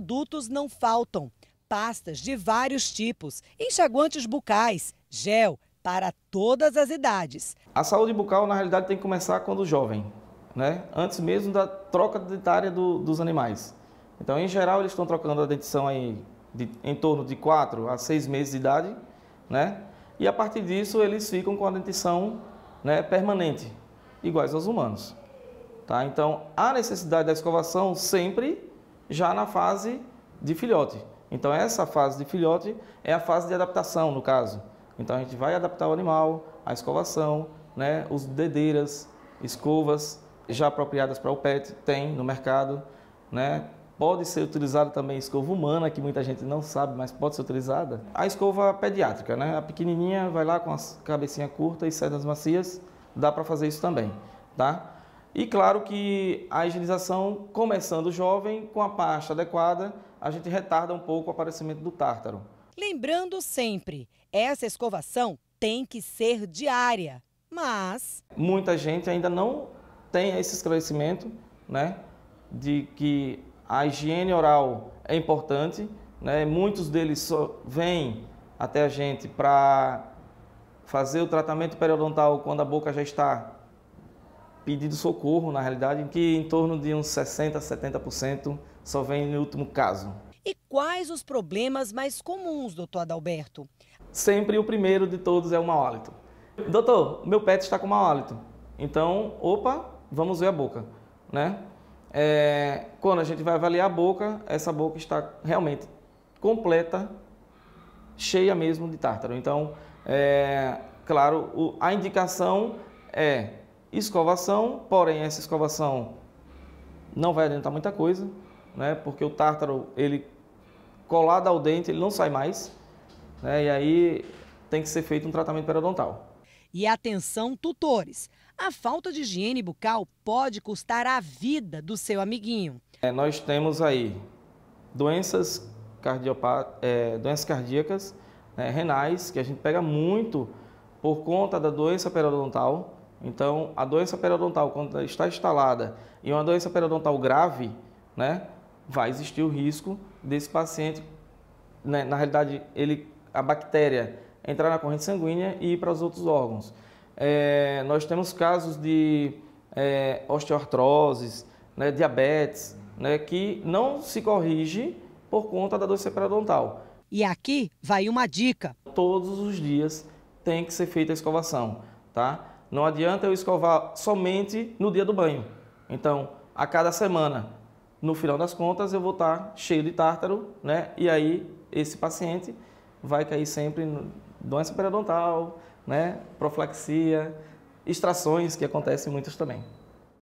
produtos não faltam: pastas de vários tipos, enxaguantes bucais, gel para todas as idades. A saúde bucal, na realidade, tem que começar quando jovem, né? antes mesmo da troca dentária do, dos animais. Então, em geral, eles estão trocando a dentição aí de, em torno de 4 a 6 meses de idade, né? e a partir disso eles ficam com a dentição né, permanente, iguais aos humanos. Tá? Então, há necessidade da escovação sempre já na fase de filhote. Então, essa fase de filhote é a fase de adaptação, no caso. Então, a gente vai adaptar o animal, a escovação, né, os dedeiras, escovas já apropriadas para o pet, tem no mercado. Né? Pode ser utilizada também escova humana, que muita gente não sabe, mas pode ser utilizada. A escova pediátrica, né? a pequenininha vai lá com a cabecinha curta e cerdas macias, dá para fazer isso também. Tá? E claro que a higienização, começando jovem, com a pasta adequada, a gente retarda um pouco o aparecimento do tártaro. Lembrando sempre, essa escovação tem que ser diária, mas... Muita gente ainda não tem esse esclarecimento, né, de que a higiene oral é importante, né, muitos deles só vêm até a gente para fazer o tratamento periodontal quando a boca já está pedido socorro, na realidade, que em torno de uns 60%, 70% só vem no último caso. E quais os problemas mais comuns, doutor Adalberto? Sempre o primeiro de todos é o mau hálito. Doutor, meu pet está com mau hálito. Então, opa, vamos ver a boca, né? É, quando a gente vai avaliar a boca, essa boca está realmente completa, cheia mesmo de tártaro. Então, é, claro, o, a indicação é escovação, porém essa escovação não vai adiantar muita coisa, né? Porque o tártaro, ele colado ao dente, ele não sai mais, né? E aí tem que ser feito um tratamento periodontal. E atenção, tutores! A falta de higiene bucal pode custar a vida do seu amiguinho. É, nós temos aí doenças, é, doenças cardíacas, né, renais, que a gente pega muito por conta da doença periodontal, então, a doença periodontal, quando está instalada e uma doença periodontal grave, né, vai existir o risco desse paciente, né, na realidade, ele, a bactéria entrar na corrente sanguínea e ir para os outros órgãos. É, nós temos casos de é, osteoartroses, né, diabetes, né, que não se corrige por conta da doença periodontal. E aqui vai uma dica. Todos os dias tem que ser feita a escovação, tá? Não adianta eu escovar somente no dia do banho. Então, a cada semana, no final das contas, eu vou estar cheio de tártaro, né? E aí, esse paciente vai cair sempre em doença periodontal, né? Profilaxia, extrações, que acontecem muitas também.